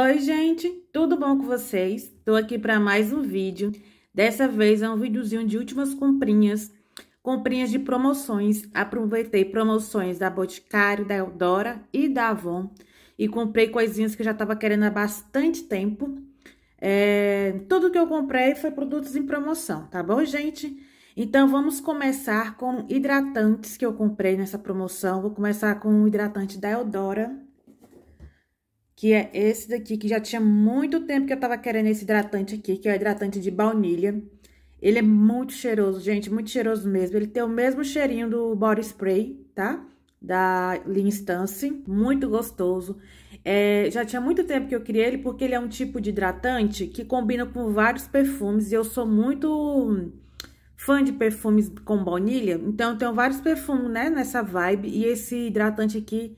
Oi, gente, tudo bom com vocês? Estou aqui para mais um vídeo. Dessa vez é um videozinho de últimas comprinhas, comprinhas de promoções. Aproveitei promoções da Boticário, da Eldora e da Avon e comprei coisinhas que eu já estava querendo há bastante tempo. É, tudo que eu comprei foi produtos em promoção, tá bom, gente? Então, vamos começar com hidratantes que eu comprei nessa promoção. Vou começar com o hidratante da Eldora que é esse daqui, que já tinha muito tempo que eu tava querendo esse hidratante aqui, que é o hidratante de baunilha. Ele é muito cheiroso, gente, muito cheiroso mesmo. Ele tem o mesmo cheirinho do body spray, tá? Da Lean Stance, muito gostoso. É, já tinha muito tempo que eu queria ele, porque ele é um tipo de hidratante que combina com vários perfumes. E eu sou muito fã de perfumes com baunilha, então eu tenho vários perfumes, né, nessa vibe. E esse hidratante aqui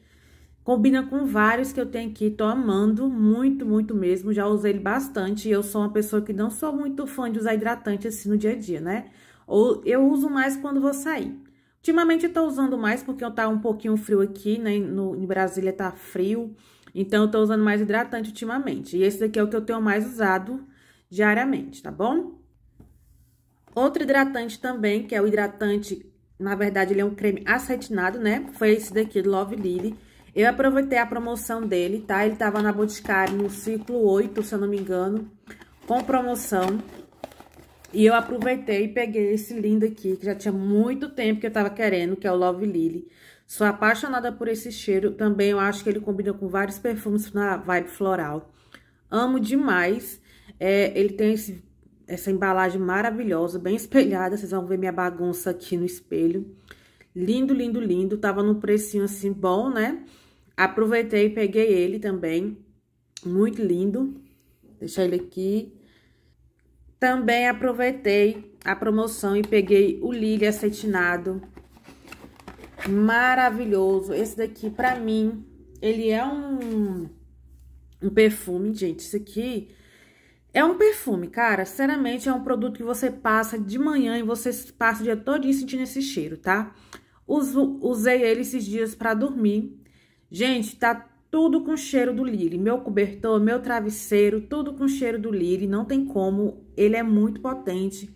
Combina com vários que eu tenho aqui, tô amando muito, muito mesmo. Já usei ele bastante. Eu sou uma pessoa que não sou muito fã de usar hidratante assim no dia a dia, né? Ou eu uso mais quando vou sair. Ultimamente eu tô usando mais porque eu tá um pouquinho frio aqui, né? No, em Brasília tá frio. Então eu tô usando mais hidratante ultimamente. E esse daqui é o que eu tenho mais usado diariamente, tá bom? Outro hidratante também, que é o hidratante... Na verdade, ele é um creme acetinado, né? Foi esse daqui, Love Lily eu aproveitei a promoção dele, tá? Ele tava na Boticário no ciclo 8, se eu não me engano, com promoção. E eu aproveitei e peguei esse lindo aqui, que já tinha muito tempo que eu tava querendo, que é o Love Lily. Sou apaixonada por esse cheiro. Também eu acho que ele combina com vários perfumes na vibe floral. Amo demais. É, ele tem esse, essa embalagem maravilhosa, bem espelhada. Vocês vão ver minha bagunça aqui no espelho. Lindo, lindo, lindo. Tava num precinho assim bom, né? Aproveitei e peguei ele também, muito lindo. Deixar ele aqui. Também aproveitei a promoção e peguei o Lily acetinado. Maravilhoso. Esse daqui, pra mim, ele é um, um perfume, gente. Isso aqui é um perfume, cara. Sinceramente, é um produto que você passa de manhã e você passa o dia todo sentindo esse cheiro, tá? Uso, usei ele esses dias pra dormir. Gente, tá tudo com cheiro do Lire. Meu cobertor, meu travesseiro, tudo com cheiro do Lire. Não tem como, ele é muito potente.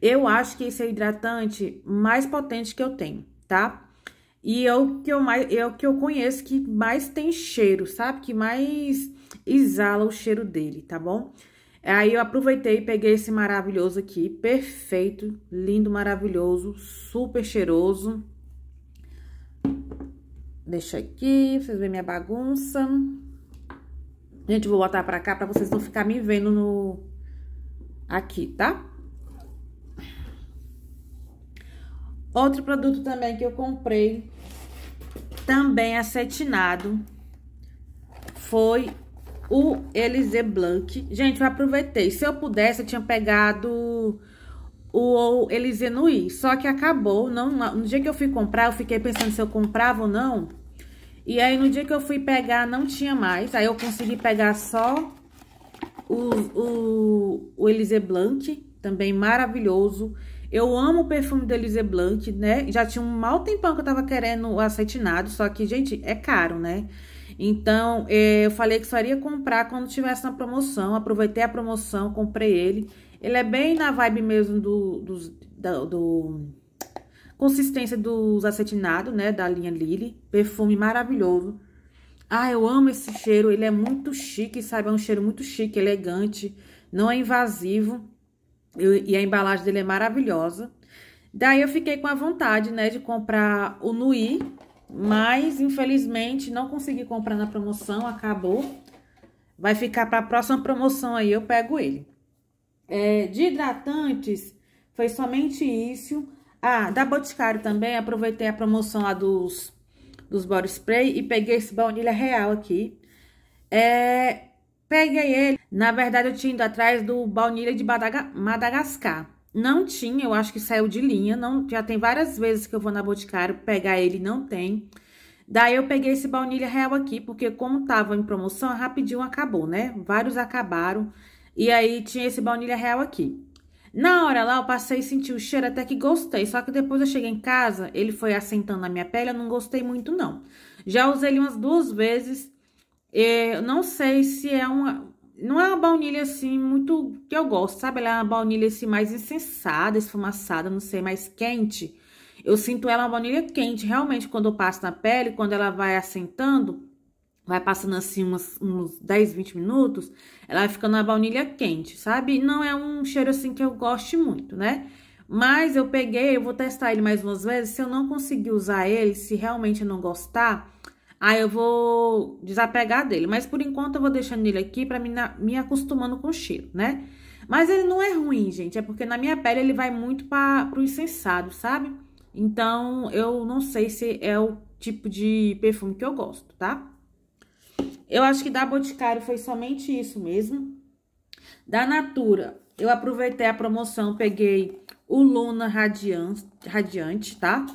Eu acho que esse é o hidratante mais potente que eu tenho, tá? E é o que eu mais, é o que eu conheço que mais tem cheiro, sabe? Que mais exala o cheiro dele, tá bom? Aí eu aproveitei e peguei esse maravilhoso aqui, perfeito, lindo, maravilhoso, super cheiroso. Deixa aqui, vocês verem minha bagunça. Gente, vou botar pra cá pra vocês não ficar me vendo no... Aqui, tá? Outro produto também que eu comprei, também é acetinado, foi o Elise Blanc. Gente, eu aproveitei. Se eu pudesse, eu tinha pegado o Nui. Só que acabou, não, no dia que eu fui comprar, eu fiquei pensando se eu comprava ou não. E aí, no dia que eu fui pegar, não tinha mais. Aí, eu consegui pegar só o, o, o Elise Blanc, também maravilhoso. Eu amo o perfume do Elise Blanc, né? Já tinha um mau tempão que eu tava querendo o acetinado, só que, gente, é caro, né? Então, eh, eu falei que só iria comprar quando tivesse na promoção. Aproveitei a promoção, comprei ele. Ele é bem na vibe mesmo do, do, da, do consistência dos acetinados, né? Da linha Lily. Perfume maravilhoso. Ah, eu amo esse cheiro. Ele é muito chique, sabe? É um cheiro muito chique, elegante. Não é invasivo. Eu, e a embalagem dele é maravilhosa. Daí eu fiquei com a vontade, né? De comprar o Nui. Mas, infelizmente, não consegui comprar na promoção. Acabou. Vai ficar para a próxima promoção aí, eu pego ele é, de hidratantes, foi somente isso. Ah, da Boticário também, aproveitei a promoção lá dos, dos body spray e peguei esse baunilha real aqui. É, peguei ele. Na verdade, eu tinha ido atrás do baunilha de Madagascar. Não tinha, eu acho que saiu de linha. Não, já tem várias vezes que eu vou na Boticário pegar ele, não tem. Daí eu peguei esse baunilha real aqui, porque como tava em promoção, rapidinho acabou, né? Vários acabaram. E aí tinha esse baunilha real aqui. Na hora lá, eu passei e senti o cheiro até que gostei. Só que depois eu cheguei em casa, ele foi assentando na minha pele, eu não gostei muito, não. Já usei ele umas duas vezes. Eu não sei se é uma. Não é uma baunilha assim muito que eu gosto, sabe? Ela é uma baunilha assim mais insensada, esfumaçada, não sei, mais quente. Eu sinto ela uma baunilha quente, realmente, quando eu passo na pele, quando ela vai assentando, vai passando assim umas, uns 10, 20 minutos, ela vai ficando a baunilha quente, sabe? Não é um cheiro assim que eu goste muito, né? Mas eu peguei, eu vou testar ele mais umas vezes, se eu não conseguir usar ele, se realmente eu não gostar, aí eu vou desapegar dele. Mas por enquanto eu vou deixando ele aqui pra me, me acostumando com o cheiro, né? Mas ele não é ruim, gente, é porque na minha pele ele vai muito para pro incensado, sabe? Então, eu não sei se é o tipo de perfume que eu gosto, tá? Eu acho que da Boticário foi somente isso mesmo. Da Natura, eu aproveitei a promoção, peguei o Luna Radiante, Radiante tá?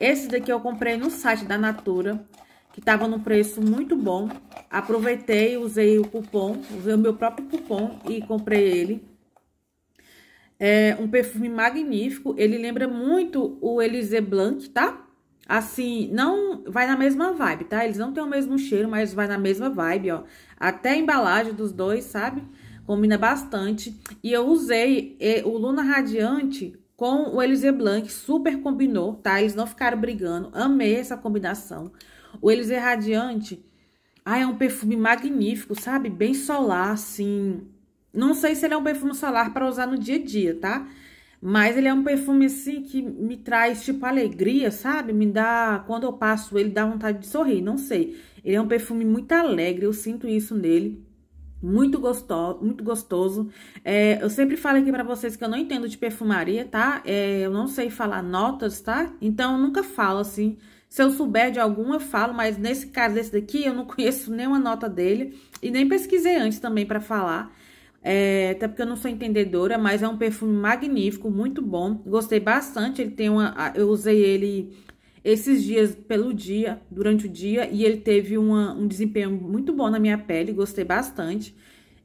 Esse daqui eu comprei no site da Natura, que tava num preço muito bom. Aproveitei, usei o cupom, usei o meu próprio cupom e comprei ele. É um perfume magnífico, ele lembra muito o Elise Blanc, tá? Assim, não vai na mesma vibe, tá? Eles não têm o mesmo cheiro, mas vai na mesma vibe, ó. Até a embalagem dos dois, sabe? Combina bastante. E eu usei o Luna Radiante com o Elise Blanc, super combinou, tá? Eles não ficaram brigando. Amei essa combinação. O Elise Radiante, ai, é um perfume magnífico, sabe? Bem solar, assim. Não sei se ele é um perfume solar para usar no dia a dia, tá? Mas ele é um perfume assim que me traz tipo alegria, sabe? Me dá, quando eu passo ele dá vontade de sorrir, não sei. Ele é um perfume muito alegre, eu sinto isso nele. Muito gostoso, muito gostoso. É, eu sempre falo aqui para vocês que eu não entendo de perfumaria, tá? É, eu não sei falar notas, tá? Então nunca falo assim. Se eu souber de alguma, eu falo, mas nesse caso desse daqui, eu não conheço nenhuma nota dele e nem pesquisei antes também para falar é, até porque eu não sou entendedora, mas é um perfume magnífico, muito bom. Gostei bastante, ele tem uma... Eu usei ele esses dias pelo dia, durante o dia, e ele teve uma, um desempenho muito bom na minha pele, gostei bastante.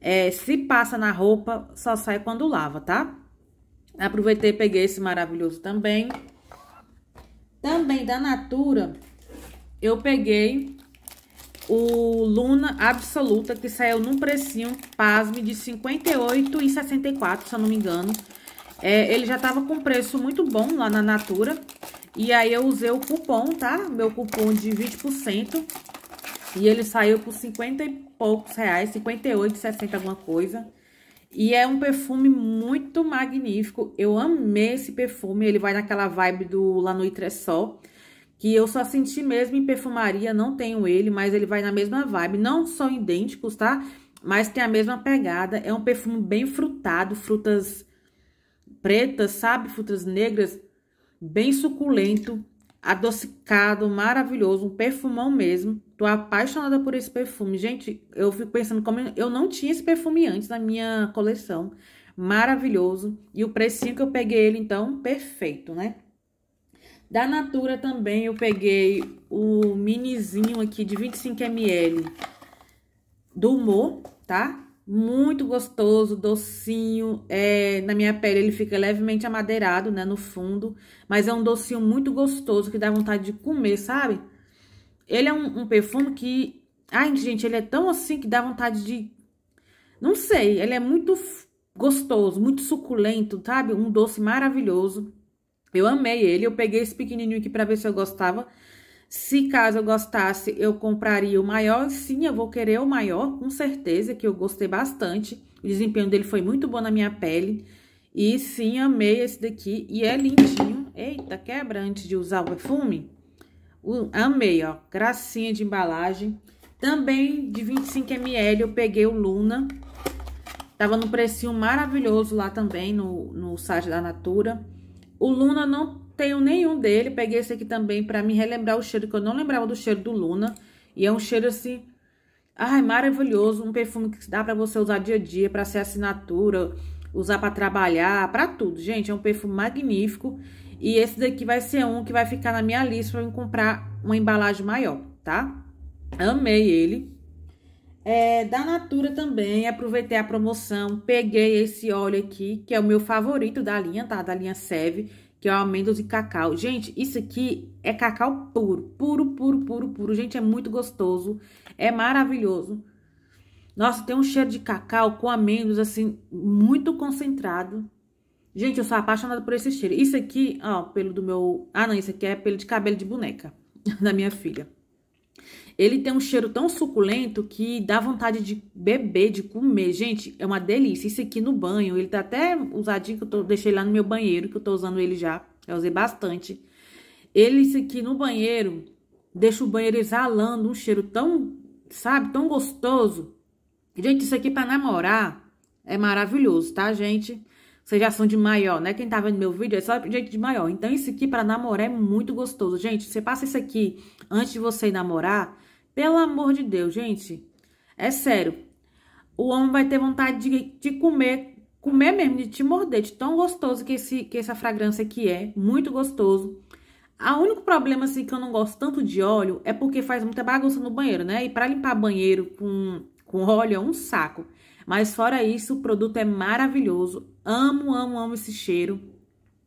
É, se passa na roupa, só sai quando lava, tá? Aproveitei e peguei esse maravilhoso também. Também da Natura, eu peguei o Luna Absoluta, que saiu num precinho, pasme, de R$ 58,64, se eu não me engano. É, ele já tava com preço muito bom lá na Natura. E aí eu usei o cupom, tá? Meu cupom de 20%. E ele saiu por 50 e poucos reais, 58, 60 alguma coisa. E é um perfume muito magnífico. Eu amei esse perfume. Ele vai naquela vibe do La Nuit Sol que eu só senti mesmo em perfumaria, não tenho ele, mas ele vai na mesma vibe. Não são idênticos, tá? Mas tem a mesma pegada. É um perfume bem frutado, frutas pretas, sabe? Frutas negras, bem suculento, adocicado, maravilhoso, um perfumão mesmo. Tô apaixonada por esse perfume. Gente, eu fico pensando como eu não tinha esse perfume antes na minha coleção. Maravilhoso. E o precinho que eu peguei ele, então, perfeito, né? Da Natura também eu peguei o minizinho aqui de 25ml do Humor, tá? Muito gostoso, docinho. É, na minha pele ele fica levemente amadeirado, né, no fundo. Mas é um docinho muito gostoso que dá vontade de comer, sabe? Ele é um, um perfume que... Ai, gente, ele é tão assim que dá vontade de... Não sei, ele é muito gostoso, muito suculento, sabe? Um doce maravilhoso. Eu amei ele, eu peguei esse pequenininho aqui para ver se eu gostava. Se caso eu gostasse, eu compraria o maior. Sim, eu vou querer o maior, com certeza, que eu gostei bastante. O desempenho dele foi muito bom na minha pele. E sim, amei esse daqui. E é lindinho. Eita, quebra antes de usar o perfume. Uh, amei, ó. Gracinha de embalagem. Também de 25ml eu peguei o Luna. Tava num precinho maravilhoso lá também no, no site da Natura. O Luna não tenho nenhum dele. Peguei esse aqui também para me relembrar o cheiro, que eu não lembrava do cheiro do Luna. E é um cheiro assim... Ai, maravilhoso. Um perfume que dá para você usar dia a dia, para ser assinatura, usar para trabalhar, para tudo. Gente, é um perfume magnífico. E esse daqui vai ser um que vai ficar na minha lista para eu comprar uma embalagem maior, tá? Amei ele. É, da Natura também, aproveitei a promoção, peguei esse óleo aqui, que é o meu favorito da linha, tá? Da linha Seve, que é o amêndoas e cacau. Gente, isso aqui é cacau puro, puro, puro, puro, puro. Gente, é muito gostoso, é maravilhoso. Nossa, tem um cheiro de cacau com amêndoas, assim, muito concentrado. Gente, eu sou apaixonada por esse cheiro. Isso aqui, ó, pelo do meu... Ah, não, isso aqui é pelo de cabelo de boneca da minha filha. Ele tem um cheiro tão suculento que dá vontade de beber, de comer. Gente, é uma delícia. Isso aqui no banho, ele tá até usadinho, que eu tô, deixei lá no meu banheiro, que eu tô usando ele já. Eu usei bastante. Ele, isso aqui no banheiro, deixa o banheiro exalando um cheiro tão, sabe, tão gostoso. Gente, isso aqui para namorar é maravilhoso, tá, gente? seja são de maior, né? Quem tá vendo meu vídeo é só gente de maior. Então, isso aqui para namorar é muito gostoso. Gente, você passa isso aqui antes de você namorar, pelo amor de Deus, gente. É sério. O homem vai ter vontade de, de comer, comer mesmo, de te morder, de tão gostoso que, esse, que essa fragrância aqui é. Muito gostoso. O único problema, assim, que eu não gosto tanto de óleo é porque faz muita bagunça no banheiro, né? E para limpar banheiro com, com óleo é um saco. Mas fora isso, o produto é maravilhoso. Amo, amo, amo esse cheiro.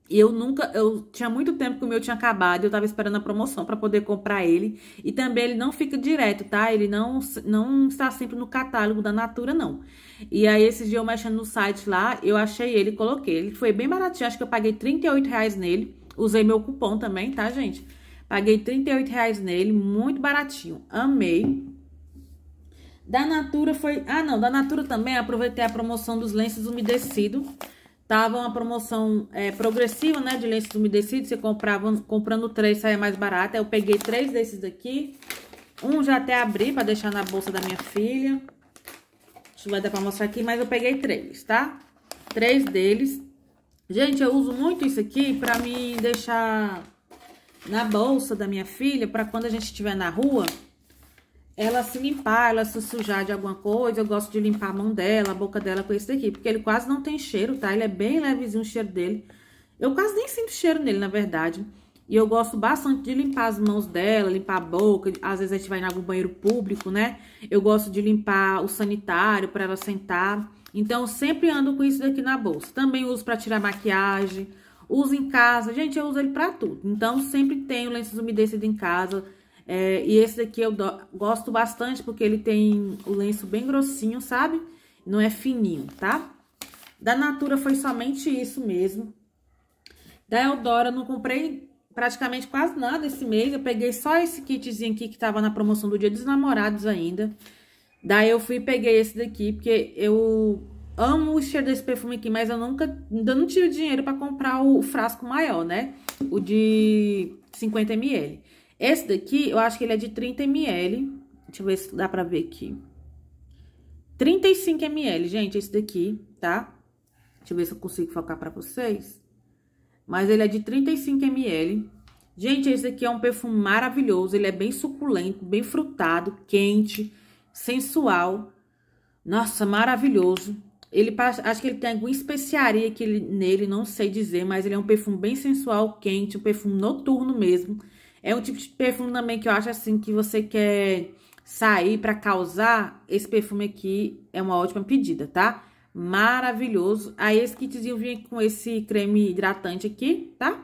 E eu nunca, eu tinha muito tempo que o meu tinha acabado, eu tava esperando a promoção para poder comprar ele. E também ele não fica direto, tá? Ele não, não está sempre no catálogo da Natura, não. E aí, esse dia eu mexendo no site lá, eu achei ele, coloquei. Ele foi bem baratinho, acho que eu paguei 38 reais nele. Usei meu cupom também, tá, gente? Paguei 38 reais nele, muito baratinho. Amei. Da Natura foi... Ah, não, da Natura também aproveitei a promoção dos lenços umedecidos. Tava uma promoção é, progressiva, né, de lenços umedecidos. Você comprava, comprando três, saia mais barata. Eu peguei três desses aqui Um já até abri para deixar na bolsa da minha filha. Isso vai dar para mostrar aqui, mas eu peguei três, tá? Três deles. Gente, eu uso muito isso aqui para me deixar na bolsa da minha filha, para quando a gente estiver na rua, ela se limpar, ela se sujar de alguma coisa, eu gosto de limpar a mão dela, a boca dela com esse daqui, porque ele quase não tem cheiro, tá? Ele é bem levezinho o cheiro dele. Eu quase nem sinto cheiro nele, na verdade. E eu gosto bastante de limpar as mãos dela, limpar a boca. Às vezes a gente vai em algum banheiro público, né? Eu gosto de limpar o sanitário para ela sentar. Então, eu sempre ando com isso daqui na bolsa. Também uso para tirar maquiagem, uso em casa. Gente, eu uso ele para tudo. Então, sempre tenho lenços umedecidos em casa, é, e esse daqui eu do, gosto bastante porque ele tem o lenço bem grossinho, sabe? Não é fininho, tá? Da Natura foi somente isso mesmo. Da Eldora não comprei praticamente quase nada esse mês. Eu peguei só esse kitzinho aqui que tava na promoção do Dia dos Namorados ainda. Daí eu fui e peguei esse daqui, porque eu amo o cheiro desse perfume aqui, mas eu nunca, ainda não tive dinheiro para comprar o frasco maior, né? O de 50ml. Esse daqui, eu acho que ele é de 30 ml. Deixa eu ver se dá pra ver aqui. 35 ml, gente, esse daqui, tá? Deixa eu ver se eu consigo focar pra vocês. Mas ele é de 35 ml. Gente, esse daqui é um perfume maravilhoso. Ele é bem suculento, bem frutado, quente, sensual. Nossa, maravilhoso. Ele acho que ele tem alguma especiaria que ele, nele, não sei dizer, mas ele é um perfume bem sensual, quente, um perfume noturno mesmo. É um tipo de perfume também que eu acho assim que você quer sair para causar. Esse perfume aqui é uma ótima pedida, tá? Maravilhoso. Aí esse kitzinho vem com esse creme hidratante aqui, tá?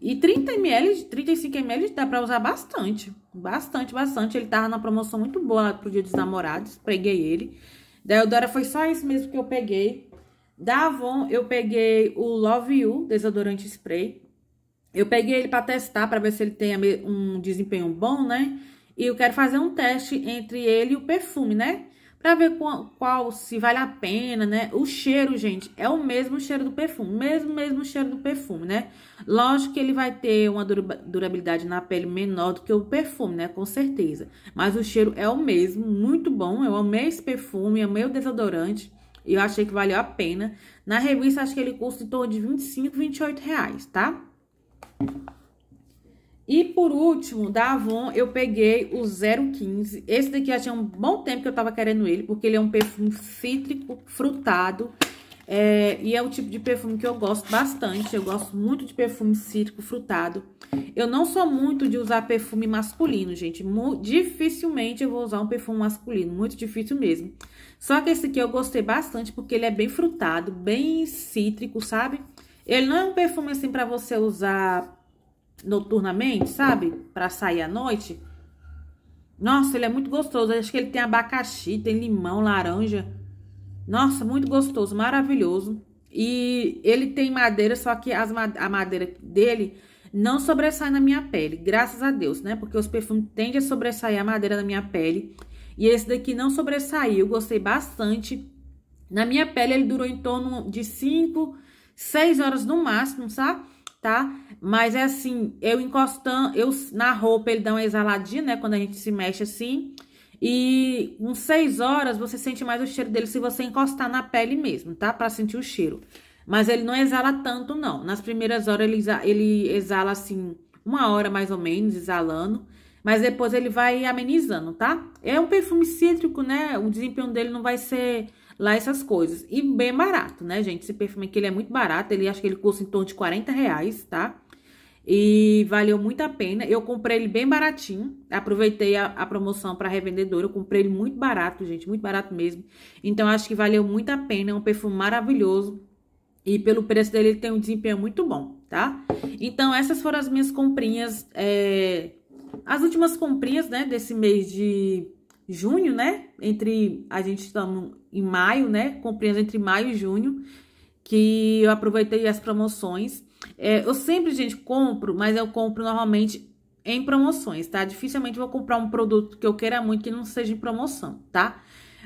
E 30 ml, 35 ml dá pra usar bastante. Bastante, bastante. Ele tava na promoção muito boa lá pro dia dos namorados. Peguei ele. Da Eudora foi só esse mesmo que eu peguei. Da Avon eu peguei o Love You desodorante spray. Eu peguei ele para testar, para ver se ele tem um desempenho bom, né? E eu quero fazer um teste entre ele e o perfume, né? Pra ver qual, qual, se vale a pena, né? O cheiro, gente, é o mesmo cheiro do perfume, mesmo mesmo cheiro do perfume, né? Lógico que ele vai ter uma durabilidade na pele menor do que o perfume, né? Com certeza. Mas o cheiro é o mesmo, muito bom. Eu amei esse perfume, amei o desodorante. E eu achei que valeu a pena. Na revista, acho que ele custa em torno de 25, 28 reais, tá? E por último, da Avon, eu peguei o 015. Esse daqui já tinha um bom tempo que eu tava querendo ele, porque ele é um perfume cítrico, frutado. É, e é o tipo de perfume que eu gosto bastante. Eu gosto muito de perfume cítrico, frutado. Eu não sou muito de usar perfume masculino, gente. Mu dificilmente eu vou usar um perfume masculino, muito difícil mesmo. Só que esse aqui eu gostei bastante, porque ele é bem frutado, bem cítrico, sabe? Ele não é um perfume assim para você usar noturnamente, sabe? Para sair à noite. Nossa, ele é muito gostoso. Acho que ele tem abacaxi, tem limão, laranja. Nossa, muito gostoso, maravilhoso. E ele tem madeira, só que as, a madeira dele não sobressai na minha pele, graças a Deus, né? Porque os perfumes tendem a sobressair a madeira na minha pele. E esse daqui não sobressaiu, gostei bastante. Na minha pele ele durou em torno de 5 seis horas no máximo, sabe? Tá? Mas é assim, eu encostando, eu na roupa ele dá uma exaladinha, né? Quando a gente se mexe assim. E uns seis horas você sente mais o cheiro dele se você encostar na pele mesmo, tá? Pra sentir o cheiro. Mas ele não exala tanto, não. Nas primeiras horas ele, ele exala assim, uma hora mais ou menos, exalando. Mas depois ele vai amenizando, tá? É um perfume cítrico, né? O desempenho dele não vai ser lá essas coisas. E bem barato, né, gente? Esse perfume aqui, ele é muito barato, ele acho que ele custa em torno de 40 reais, tá? E valeu muito a pena. Eu comprei ele bem baratinho. Aproveitei a, a promoção para revendedora. Eu comprei ele muito barato, gente. Muito barato mesmo. Então, acho que valeu muito a pena. É um perfume maravilhoso. E pelo preço dele, ele tem um desempenho muito bom, tá? Então, essas foram as minhas comprinhas. É... As últimas comprinhas, né? Desse mês de junho, né? Entre a gente estamos em maio, né? Comprinhas entre maio e junho, que eu aproveitei as promoções. É, eu sempre, gente, compro, mas eu compro normalmente em promoções, tá? Dificilmente vou comprar um produto que eu queira muito que não seja em promoção, tá?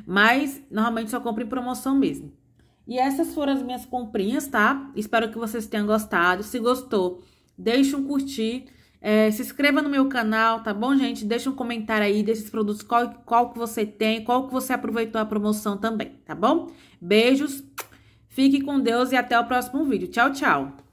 Mas normalmente só compro em promoção mesmo. E essas foram as minhas comprinhas, tá? Espero que vocês tenham gostado. Se gostou, deixe um curtir é, se inscreva no meu canal, tá bom, gente? Deixa um comentário aí desses produtos, qual, qual que você tem, qual que você aproveitou a promoção também, tá bom? Beijos, fique com Deus e até o próximo vídeo. Tchau, tchau!